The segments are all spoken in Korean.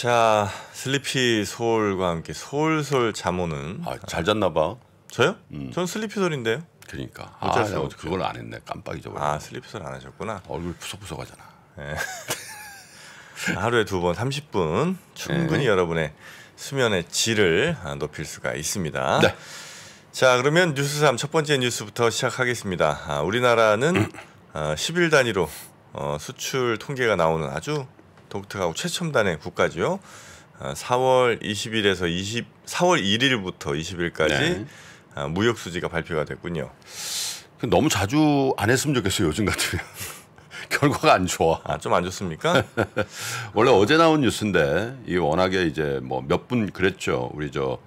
자, 슬리피 소울과 함께 소울솔 잠오는 아, 잘 잤나 봐. 저요? 음. 전 슬리피 소울인데요. 그러니까. 아, 아어떻 그걸 안 했네. 깜빡 잊어 아, 슬리피 소울 안 하셨구나. 얼굴 푸석푸석하잖아. 네. 예. 하루에 두 번 30분 충분히 네. 여러분의 수면의 질을 아, 높일 수가 있습니다. 네. 자, 그러면 뉴스 3첫 번째 뉴스부터 시작하겠습니다. 아, 우리나라는 어, 10일 단위로 어, 수출 통계가 나오는 아주 독특하고 최첨단의 국가죠. 4월 아, 20일에서 20 4월 1일부터 20일까지 네. 아, 무역 수지가 발표가 됐군요. 그 너무 자주 안 했으면 좋겠어요. 요즘 같으면. 결과가 안 좋아. 아, 좀 안 좋습니까? 원래 어. 제 나온 뉴스인데 이 워낙에 이제 뭐 몇 분 그랬죠. 우리 저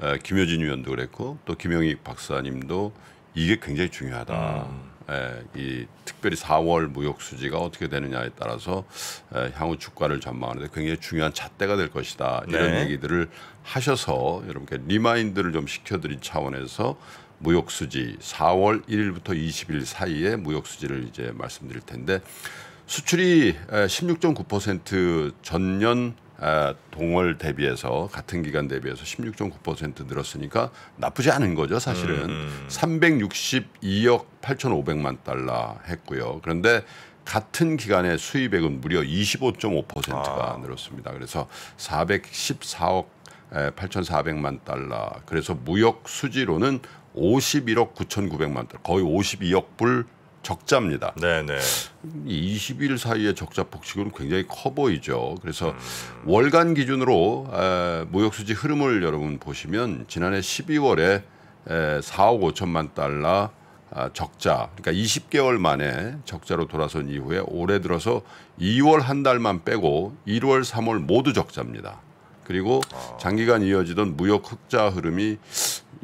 에, 김효진 위원도 그랬고 또 김영익 박사님도 이게 굉장히 중요하다. 음. 예, 이 특별히 4월 무역 수지가 어떻게 되느냐에 따라서 예, 향후 주가를 전망하는데 굉장히 중요한 잣대가 될 것이다 이런 네. 얘기들을 하셔서 여러분께 리마인드를 좀 시켜드린 차원에서 무역 수지 4월 1일부터 20일 사이에 무역 수지를 이제 말씀드릴 텐데 수출이 16.9% 예, 전년 아, 동월 대비해서 같은 기간 대비해서 16.9% 늘었으니까 나쁘지 않은 거죠 사실은 362억 음, 음. 8,500만 달러 했고요. 그런데 같은 기간에 수입액은 무려 25.5%가 아. 늘었습니다. 그래서 414억 8,400만 달러. 그래서 무역 수지로는 51억 9,900만 달러, 거의 52억 불 적자입니다. 네네. 20일 사이에 적자 폭식은 굉장히 커 보이죠. 그래서 음. 월간 기준으로 에, 무역 수지 흐름을 여러분 보시면 지난해 12월에 에, 4억 5천만 달러 아, 적자, 그러니까 20개월 만에 적자로 돌아선 이후에 올해 들어서 2월 한 달만 빼고 1월, 3월 모두 적자입니다. 그리고 아. 장기간 이어지던 무역 흑자 흐름이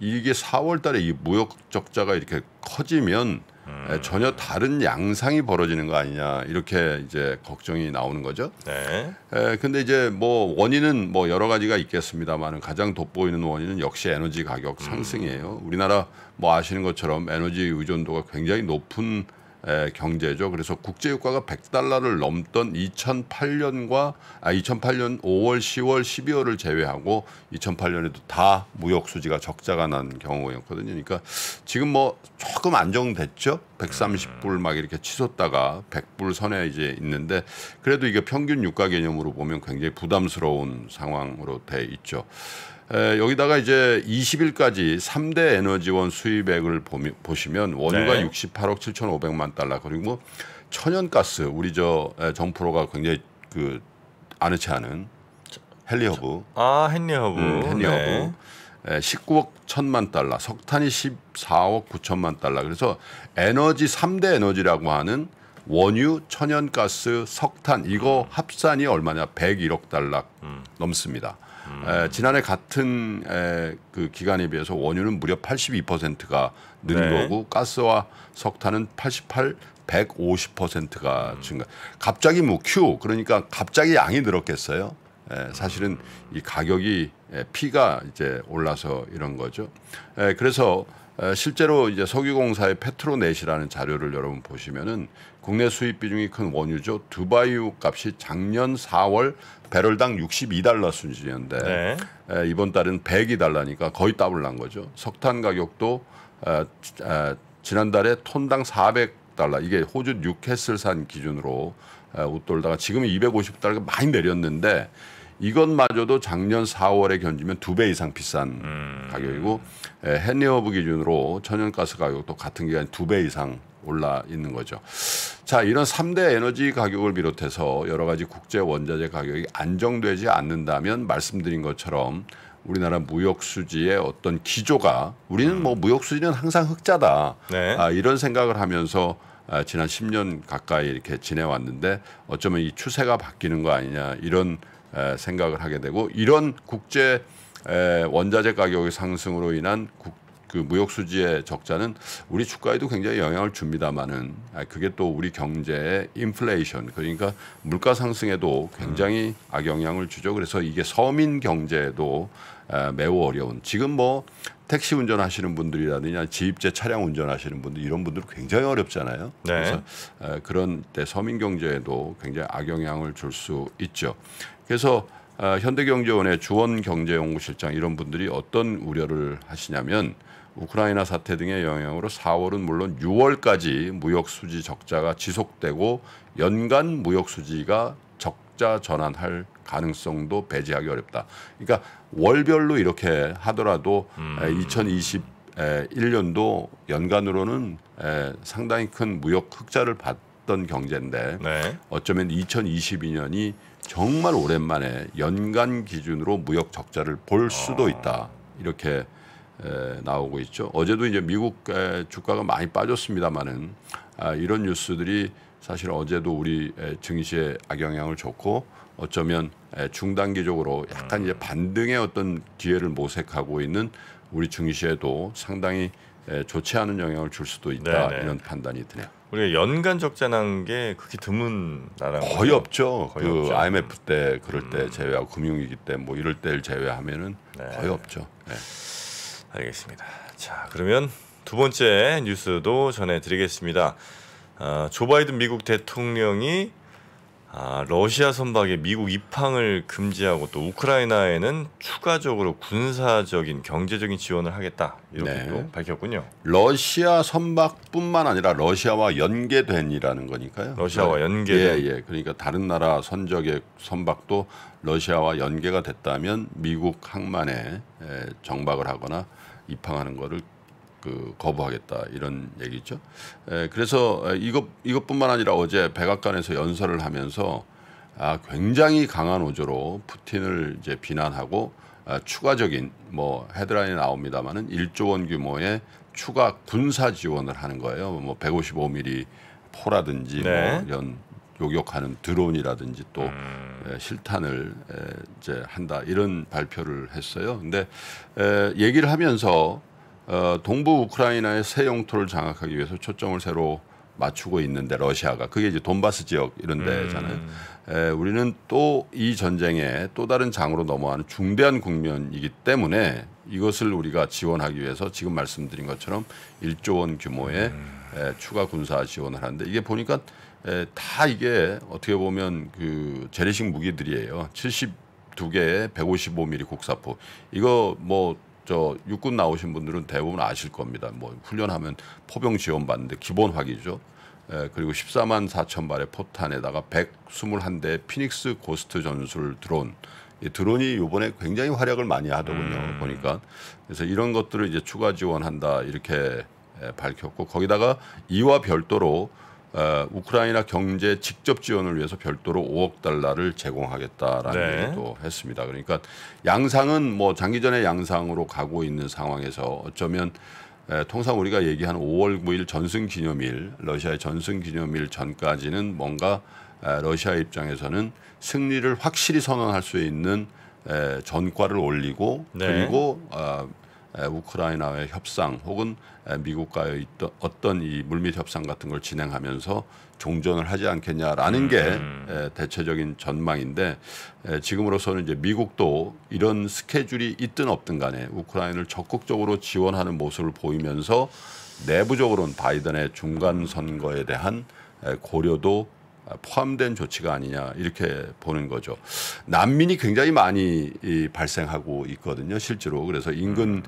이게 4월 달에 이 무역 적자가 이렇게 커지면 예, 음. 전혀 다른 양상이 벌어지는 거 아니냐 이렇게 이제 걱정이 나오는 거죠. 네. 에, 예, 근데 이제 뭐 원인은 뭐 여러 가지가 있겠습니다만은 가장 돋보이는 원인은 역시 에너지 가격 음. 상승이에요. 음. 우리나라 뭐 아시는 것처럼 에너지 의존도가 굉장히 높은 에, 예, 경제죠. 그래서 국제 유가가 100달러를 넘던 2008년과 아 2008년 5월, 10월, 12월을 제외하고 2008년에도 다 무역 수지가 적자가 난 경우였거든요. 그러니까 지금 뭐 조금 안정됐죠. 130불 막 이렇게 치솟다가 100불 선에 이제 있는데 그래도 이게 평균 유가 개념으로 보면 굉장히 부담스러운 상황으로 돼 있죠. 에, 여기다가 이제 20일까지 3대 에너지원 수입액을 보미, 보시면 원유가 네. 68억 7,500만 달러 그리고 뭐 천연가스 우리 저 정프로가 굉장히 그 아는 체 않은 헨리허브 아 헨리허브 음, 헨리허브 네. 19억 1천만 달러 석탄이 14억 9천만 달러 그래서 에너지 3대 에너지라고 하는 원유, 천연가스, 석탄 이거 합산이 얼마냐? 101억 달러 음. 넘습니다. 음. 에, 지난해 같은 에, 그 기간에 비해서 원유는 무려 82%가 는 네. 거고 가스와 석탄은 88, 150%가 음. 증가. 갑자기 뭐 Q 그러니까 갑자기 양이 늘었겠어요. 에, 사실은 이 가격이 에, 피가 이제 올라서 이런 거죠. 에, 그래서 에, 실제로 이제 석유공사의 페트로넷이라는 자료를 여러분 보시면은 국내 수입 비중이 큰 원유죠. 두바이유 값이 작년 4월 배럴당 62달러 수준이었는데 네. 에, 이번 달은 102달러니까 거의 더블 난 거죠. 석탄 가격도 에, 에, 지난달에 톤당 400달러 이게 호주 뉴캐슬산 기준으로 에, 웃돌다가 지금은 250달러가 많이 내렸는데 이것마저도 작년 4월에 견디면 두 배 이상 비싼 음. 가격이고 헨리허브 기준으로 천연가스 가격도 같은 기간 두 배 이상 올라 있는 거죠. 자, 이런 3대 에너지 가격을 비롯해서 여러 가지 국제 원자재 가격이 안정되지 않는다면 말씀드린 것처럼 우리나라 무역 수지의 어떤 기조가 우리는 뭐 무역 수지는 항상 흑자다. 네. 아, 이런 생각을 하면서 아, 지난 10년 가까이 이렇게 지내왔는데 어쩌면 이 추세가 바뀌는 거 아니냐 이런 에, 생각을 하게 되고 이런 국제 에, 원자재 가격의 상승으로 인한 국, 그 무역 수지의 적자는 우리 주가에도 굉장히 영향을 줍니다만은 아, 그게 또 우리 경제의 인플레이션 그러니까 물가 상승에도 굉장히 악영향을 주죠. 그래서 이게 서민 경제에도 아, 매우 어려운 지금 뭐 택시 운전하시는 분들이라든지 지입제 차량 운전하시는 분들 이런 분들 굉장히 어렵잖아요. 네. 그래서 아, 그런 때 서민 경제에도 굉장히 악영향을 줄 수 있죠. 그래서 아, 현대경제원의 주원 경제연구실장 이런 분들이 어떤 우려를 하시냐면 우크라이나 사태 등의 영향으로 4월은 물론 6월까지 무역 수지 적자가 지속되고 연간 무역 수지가 적자 전환할 가능성도 배제하기 어렵다. 그러니까 월별로 이렇게 하더라도 음. 2021년도 연간으로는 상당히 큰 무역 흑자를 받던 경제인데 네. 어쩌면 2022년이 정말 오랜만에 연간 기준으로 무역 적자를 볼 수도 아. 있다. 이렇게 에, 나오고 있죠. 어제도 이제 미국 주가가 많이 빠졌습니다만은 아, 이런 뉴스들이 사실 어제도 우리 증시에 악영향을 줬고 어쩌면 중단기적으로 약간 이제 음. 반등의 어떤 기회를 모색하고 있는 우리 증시에도 상당히 좋지 않은 영향을 줄 수도 있다 네네. 네. 이런 판단이 드네요. 우리가 연간 적자난 게 그렇게 드문 나라 거의 없죠. 거의 그 없죠. IMF 음. 때 그럴 때 음. 제외하고 금융위기 때 뭐 이럴 때를 제외하면은 네. 거의 없죠. 네. 알겠습니다. 자 그러면 두 번째 뉴스도 전해드리겠습니다. 어, 조 바이든 미국 대통령이 아, 러시아 선박에 미국 입항을 금지하고 또 우크라이나에는 추가적으로 군사적인 경제적인 지원을 하겠다 이렇게 네. 밝혔군요. 러시아 선박뿐만 아니라 러시아와 연계된이라는 거니까요. 러시아와 네. 연계된. 예, 예. 그러니까 다른 나라 선적의 선박도 러시아와 연계가 됐다면 미국 항만에 정박을 하거나 입항하는 거를 그 거부하겠다 이런 얘기죠. 에, 그래서 이것 이것뿐만 아니라 어제 백악관에서 연설을 하면서 아, 굉장히 강한 어조로 푸틴을 이제 비난하고 아, 추가적인 뭐 헤드라인이 나옵니다만은 1조 원 규모의 추가 군사 지원을 하는 거예요. 뭐 155mm 포라든지 뭐 네. 뭐 이런 요격하는 드론이라든지 또 음. 실탄을 이제 한다 이런 발표를 했어요. 근데 얘기를 하면서 어, 동부 우크라이나의 새 영토를 장악하기 위해서 초점을 새로 맞추고 있는데 러시아가 그게 이제 돈바스 지역 이런 데잖아요. 음. 에, 우리는 또 이전쟁에또 다른 장으로 넘어가는 중대한 국면이기 때문에 이것을 우리가 지원하기 위해서 지금 말씀드린 것처럼 1조 원 규모의 음. 에, 추가 군사 지원을 하는데 이게 보니까 에, 다 이게 어떻게 보면 그 재래식 무기들이에요. 7 2개에 155mm 국사포 이거 뭐저 육군 나오신 분들은 대부분 아실 겁니다. 뭐 훈련하면 포병 지원 받는데 기본 화기죠. 에, 예, 그리고 14만 4천 발의 포탄에다가 121대 피닉스 고스트 전술 드론. 이 드론이 요번에 굉장히 활약을 많이 하더군요. 음. 보니까. 그래서 이런 것들을 이제 추가 지원한다 이렇게 에, 예, 밝혔고 거기다가 이와 별도로 어, 우크라이나 경제 직접 지원을 위해서 별도로 5억 달러를 제공하겠다라는 네. 기도 했습니다. 그러니까 양상은 뭐 장기전의 양상으로 가고 있는 상황에서 어쩌면 에, 통상 우리가 얘기하는 5월 9일 전승 기념일, 러시아의 전승 기념일 전까지는 뭔가 에, 러시아 입장에서는 승리를 확실히 선언할 수 있는 에, 전과를 올리고 네. 그리고 어, 우크라이나와의 협상 혹은 미국과의 어떤 이 물밑 협상 같은 걸 진행하면서 종전을 하지 않겠냐라는 음. 게 음. 대체적인 전망인데 지금으로서는 이제 미국도 이런 스케줄이 있든 없든 간에 우크라이나를 적극적으로 지원하는 모습을 보이면서 내부적으로는 바이든의 중간 선거에 대한 고려도 포함된 조치가 아니냐 이렇게 보는 거죠. 난민이 굉장히 많이 발생하고 있거든요, 실제로. 그래서 인근 음.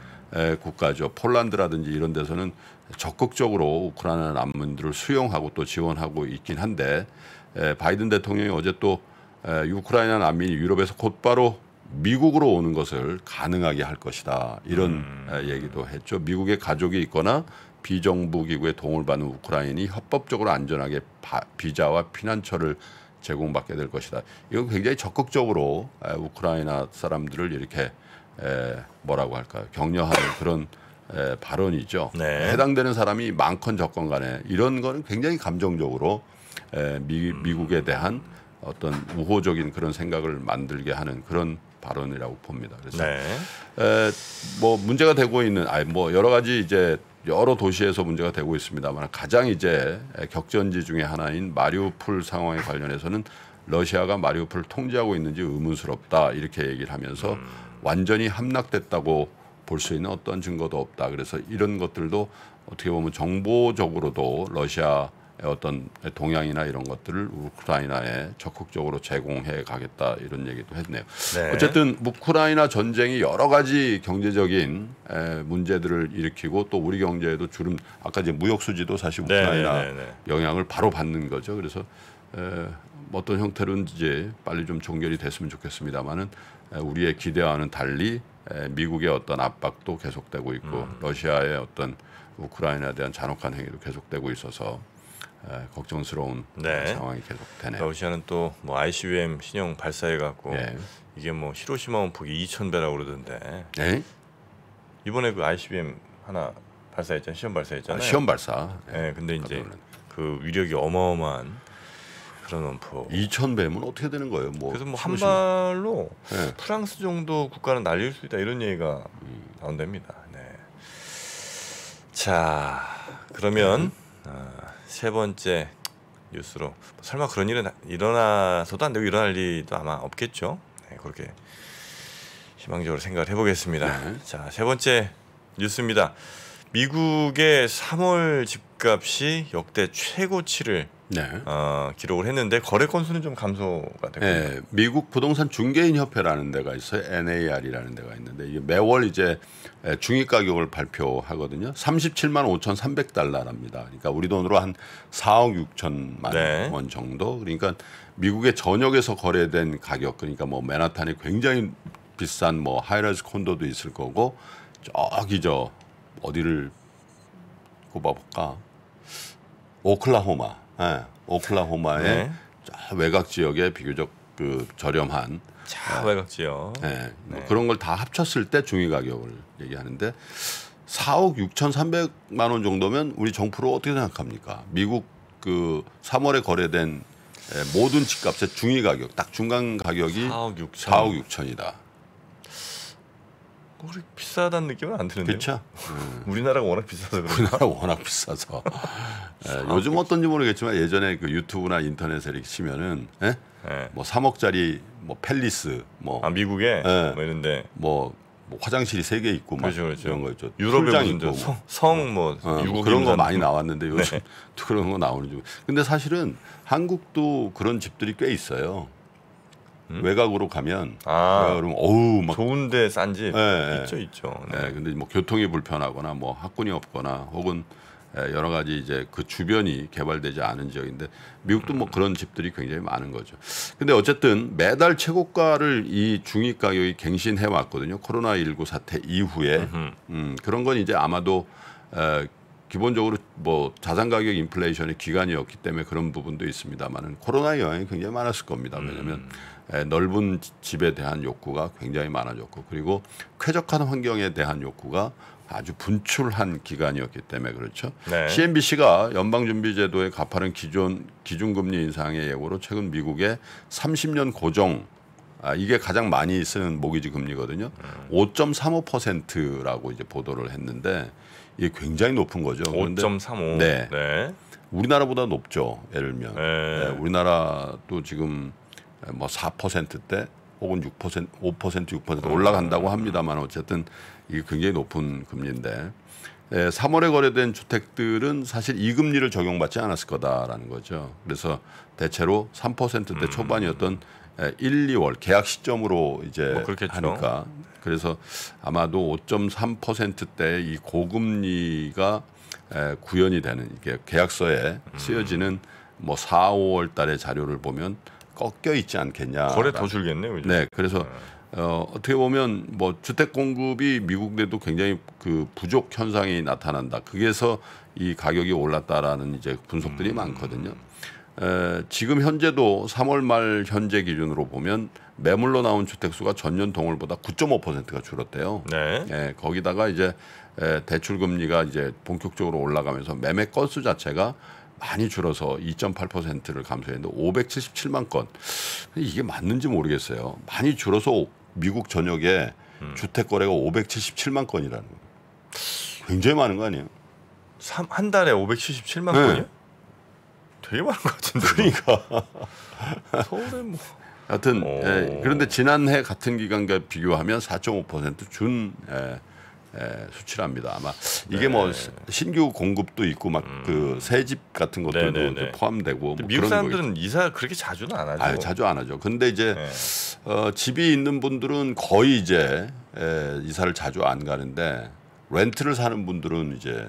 국가죠. 폴란드라든지 이런 데서는 적극적으로 우크라이나 난민들을 수용하고 또 지원하고 있긴 한데 바이든 대통령이 어제 또 우크라이나 난민이 유럽에서 곧바로 미국으로 오는 것을 가능하게 할 것이다 이런 음. 얘기도 했죠. 미국의 가족이 있거나 비정부 기구에 도움을 받는 우크라인이 합법적으로 안전하게 바, 비자와 피난처를 제공받게 될 것이다. 이건 굉장히 적극적으로 우크라이나 사람들을 이렇게 에, 뭐라고 할까요? 격려하는 그런 에, 발언이죠. 네. 해당되는 사람이 많건 적건 간에 이런 거는 굉장히 감정적으로 에, 미, 음. 미국에 대한 어떤 우호적인 그런 생각을 만들게 하는 그런 발언이라고 봅니다. 그래서 네. 에, 뭐 문제가 되고 있는 아니 뭐 여러 가지 이제 여러 도시에서 문제가 되고 있습니다만 가장 이제 격전지 중의 하나인 마리우폴 상황에 관련해서는 러시아가 마리우폴을 통제하고 있는지 의문스럽다 이렇게 얘기를 하면서 음. 완전히 함락됐다고 볼 수 있는 어떤 증거도 없다. 그래서 이런 것들도 어떻게 보면 정보적으로도 러시아의 어떤 동향이나 이런 것들을 우크라이나에 적극적으로 제공해 가겠다 이런 얘기도 했네요. 네. 어쨌든 우크라이나 전쟁이 여러 가지 경제적인 문제들을 일으키고 또 우리 경제에도 주름 아까 이제 무역 수지도 사실 네, 우크라이나 네, 네, 네, 영향을 바로 받는 거죠. 그래서 어떤 형태로든지 빨리 좀 종결이 됐으면 좋겠습니다만은 우리의 기대와는 달리 미국의 어떤 압박도 계속되고 있고 음. 러시아의 어떤 우크라이나에 대한 잔혹한 행위도 계속되고 있어서 걱정스러운 네. 어, 상황이 계속되네요. 러시아는 또 뭐 ICBM 신형 발사해 갖고 네. 이게 뭐 히로시마 원폭이 2천 배라고 그러던데 네? 이번에 그 ICBM 하나 발사했잖아요. 시험 발사했잖아요. 아, 시험 발사. 네, 근데 이제 그 위력이 어마어마한 그런 원포. 2천 배면 어떻게 되는 거예요? 뭐 그래서 뭐한 발로 네. 프랑스 정도 국가는 날릴 수 있다 이런 얘기가 음. 나온답니다. 네. 자 그러면 어, 세 번째 뉴스로 설마 그런 일은 일어나서도 안 되고 일어날 리도 아마 없겠죠. 네, 그렇게 희망적으로 생각을 해보겠습니다. 네. 자세 번째 뉴스입니다. 미국의 3월 집값이 역대 최고치를 네. 어, 기록을 했는데 거래 건수는 좀 감소가 되고 네, 미국 부동산 중개인 협회라는 데가 있어요. NAR이라는 데가 있는데 이게 매월 이제 중위 가격을 발표하거든요. 37만 5,300달러랍니다. 그러니까 우리 돈으로 한 4억 6천만 네. 원 정도. 그러니까 미국의 전역에서 거래된 가격 그러니까 뭐맨하탄이 굉장히 비싼 뭐 하이라이즈 콘도도 있을 거고 저기 저 어디를 꼽아볼까? 오클라호마, 네. 오클라호마의 네. 외곽 지역에 비교적 그 저렴한 자, 외곽 지역. 예, 뭐 네. 뭐 그런 걸 다 합쳤을 때 중위 가격을 얘기하는데 4억 6,300만 원 정도면 우리 정부로 어떻게 생각합니까? 미국 그 3월에 거래된 예, 모든 집값의 중위 가격, 딱 중간 가격이 4억 6천. 4억 6천이다. 그리 비싸다는 느낌은 안 드는데요. 그렇죠. 우리나라가 워낙 비싸서 요 우리나라 워낙 비싸서. 예, 아, 요즘 뭐. 어떤지 모르겠지만 예전에 그 유튜브나 인터넷에 이렇게 치면은 예? 예. 뭐 3억짜리 뭐 팰리스 뭐아 미국에 예. 뭐 이런데 뭐, 뭐 화장실이 세개 있고 막 그렇죠, 그렇죠. 이런 거 있죠. 유럽에 있고 성뭐 뭐 어, 뭐 그런 거 많이 나왔는데 요즘 네. 그런 거 나오는 중. 근데 사실은 한국도 그런 집들이 꽤 있어요. 음? 외곽으로 가면 아, 그러 어우 막 좋은데 싼집 예, 예. 있죠 있죠. 네. 네, 근데 뭐 교통이 불편하거나 뭐 학군이 없거나 혹은 여러 가지 이제 그 주변이 개발되지 않은 지역인데 미국도 뭐 그런 집들이 굉장히 많은 거죠. 근데 어쨌든 매달 최고가를 이 중위 가격이 갱신해 왔거든요. 코로나 19 사태 이후에 음, 그런 건 이제 아마도 에, 기본적으로 뭐 자산 가격 인플레이션의 기간이었기 때문에 그런 부분도 있습니다만은 코로나 영향이 굉장히 많았을 겁니다. 왜냐하면 음. 넓은 집에 대한 욕구가 굉장히 많아졌고 그리고 쾌적한 환경에 대한 욕구가 아주 분출한 기간이었기 때문에 그렇죠. 네. CNBC가 연방준비제도에 가파른 기존 기준금리 인상의 예고로 최근 미국의 30년 고정 아, 이게 가장 많이 쓰는 모기지 금리거든요. 음. 5.35%라고 이제 보도를 했는데 이게 굉장히 높은 거죠. 5.35. 네. 네. 우리나라보다 높죠. 예를 들면 네. 네, 우리나라도 지금 뭐 4%대 혹은 6% 5% 6% 올라간다고 합니다만 어쨌든 이게 굉장히 높은 금리인데 예, 3월에 거래된 주택들은 사실 이 금리를 적용받지 않았을 거다라는 거죠. 그래서 대체로 3%대 음. 초반이었던 1, 예, 2월 계약 시점으로 이제 뭐 하니까 그래서 아마도 5.3%대 이 고금리가 에, 예, 구현이 되는 이게 계약서에 음. 쓰여지는 뭐 4, 5월 달의 자료를 보면 꺾여 있지 않겠냐. 거래 더 줄겠네요. 그죠? 네, 그래서 네. 어, 어떻게 보면 뭐 주택 공급이 미국 내도 굉장히 그 부족 현상이 나타난다. 그게서이 가격이 올랐다라는 이제 분석들이 음. 많거든요. 에, 지금 현재도 3월 말 현재 기준으로 보면 매물로 나온 주택 수가 전년 동월보다 9.5%가 줄었대요. 네. 예, 거기다가 이제 에, 대출 금리가 이제 본격적으로 올라가면서 매매 건수 자체가 많이 줄어서 2.8%를 감소했는데 577만 건. 이게 맞는지 모르겠어요. 많이 줄어서 미국 전역에 음. 주택 거래가 577만 건이라는 거예요. 굉장히 많은 거 아니에요? 3, 한 달에 577만 네. 건이요? 되게 많은 것 같은데. 그러니까 서울에 뭐. 하여튼 어. 예, 그런데 지난해 같은 기간과 비교하면 4.5%준 예, 예, 수치랍니다. 아마 이게 뭐 네. 뭐 신규 공급도 있고 막 그새집 음. 그 같은 것들도 네네 네, 네. 포함되고 뭐 미국 사람들은 거겠 이사 그렇게 자주는 안 하죠. 아, 자주 안 하죠. 근데 이제 네. 어, 집이 있는 분들은 거의 이제 에, 예, 이사를 자주 안 가는데 렌트를 사는 분들은 이제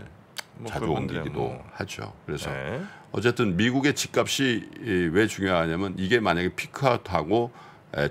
뭐 자주 옮기기도 뭐. 하죠. 그래서 네. 어쨌든 미국의 집값이 왜 중요하냐면 이게 만약에 피크아웃하고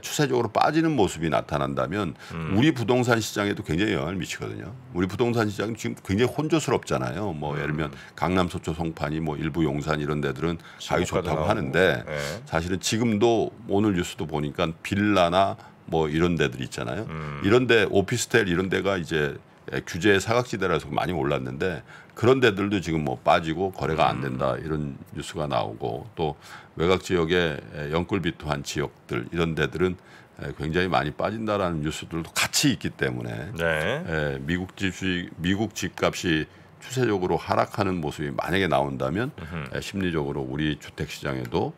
추세적으로 빠지는 모습이 나타난다면 음. 우리 부동산 시장에도 굉장히 영향을 미치거든요. 우리 부동산 시장은 지금 굉장히 혼조스럽잖아요. 뭐 예를 들면 음. 강남, 서초, 송판이뭐 일부 용산 이런 데들은 가격이 좋다고 나오고. 하는데 네. 사실은 지금도 오늘 뉴스도 보니까 빌라나 뭐 이런 데들 있잖아요. 음. 이런 데 오피스텔 이런 데가 이제 예, 규제의 사각지대라서 많이 올랐는데 그런 데들도 지금 뭐 빠지고 거래가 안 된다 이런 뉴스가 나오고 또 외곽 지역에 영끌비투한 예, 지역들 이런 데들은 예, 굉장히 많이 빠진다라는 뉴스들도 같이 있기 때문에 네. 미국 집시 미국 집값이 추세적으로 하락하는 모습이 만약에 나온다면 으흠. 심리적으로 우리 주택 시장에도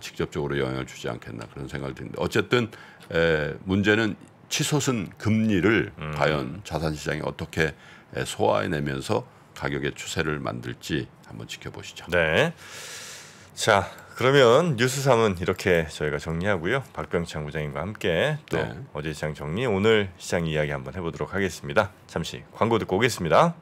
직접적으로 영향을 주지 않겠나 그런 생각이 드는데 어쨌든 문제는 치솟은 금리를 음. 과연 자산시장이 어떻게 소화해내면서 가격의 추세를 만들지 한번 지켜보시죠. 네. 자 그러면 뉴스 삼은 이렇게 저희가 정리하고요. 박병창 부장님과 함께 또 네. 어제 시장 정리, 오늘 시장 이야기 한번 해보도록 하겠습니다. 잠시 광고 듣고 오겠습니다.